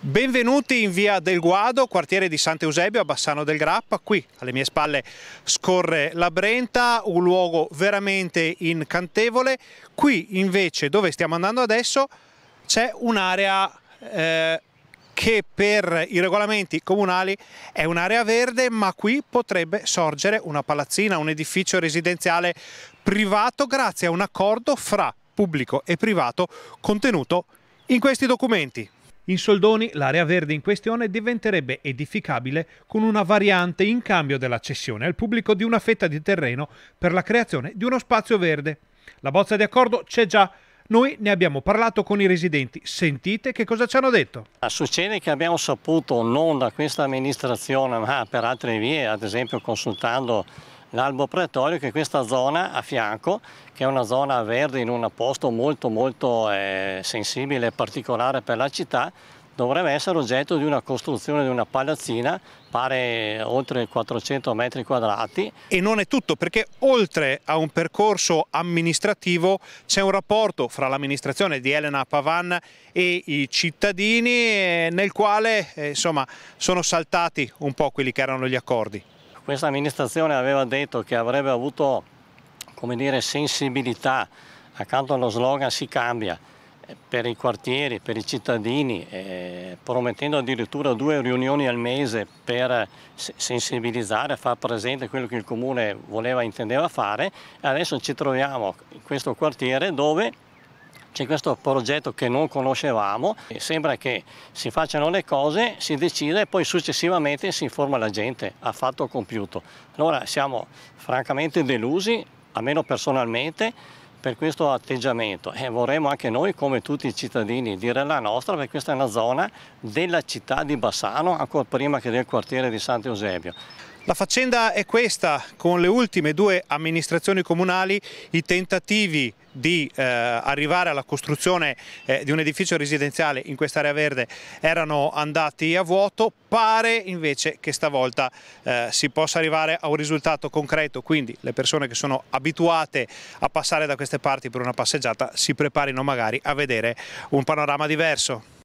Benvenuti in via del Guado, quartiere di Sant'Eusebio a Bassano del Grappa, qui alle mie spalle scorre la Brenta, un luogo veramente incantevole, qui invece dove stiamo andando adesso c'è un'area eh, che per i regolamenti comunali è un'area verde ma qui potrebbe sorgere una palazzina, un edificio residenziale privato grazie a un accordo fra pubblico e privato contenuto in questi documenti. In soldoni, l'area verde in questione diventerebbe edificabile con una variante in cambio della cessione al pubblico di una fetta di terreno per la creazione di uno spazio verde. La bozza di accordo c'è già, noi ne abbiamo parlato con i residenti, sentite che cosa ci hanno detto. Ah, Succede che abbiamo saputo non da questa amministrazione ma per altre vie, ad esempio consultando l'albo pretorio che è questa zona a fianco, che è una zona verde in un posto molto molto eh, sensibile e particolare per la città, dovrebbe essere oggetto di una costruzione di una palazzina, pare oltre 400 metri quadrati. E non è tutto, perché oltre a un percorso amministrativo c'è un rapporto fra l'amministrazione di Elena Pavan e i cittadini eh, nel quale eh, insomma, sono saltati un po' quelli che erano gli accordi questa amministrazione aveva detto che avrebbe avuto dire, sensibilità accanto allo slogan si cambia eh, per i quartieri, per i cittadini, eh, promettendo addirittura due riunioni al mese per sensibilizzare, far presente quello che il comune voleva e intendeva fare. Adesso ci troviamo in questo quartiere dove c'è questo progetto che non conoscevamo, sembra che si facciano le cose, si decide e poi successivamente si informa la gente, affatto compiuto. Allora siamo francamente delusi, almeno personalmente, per questo atteggiamento e vorremmo anche noi, come tutti i cittadini, dire la nostra perché questa è una zona della città di Bassano, ancora prima che del quartiere di Sant'Eusebio. La faccenda è questa, con le ultime due amministrazioni comunali i tentativi di eh, arrivare alla costruzione eh, di un edificio residenziale in quest'area verde erano andati a vuoto, pare invece che stavolta eh, si possa arrivare a un risultato concreto, quindi le persone che sono abituate a passare da queste parti per una passeggiata si preparino magari a vedere un panorama diverso.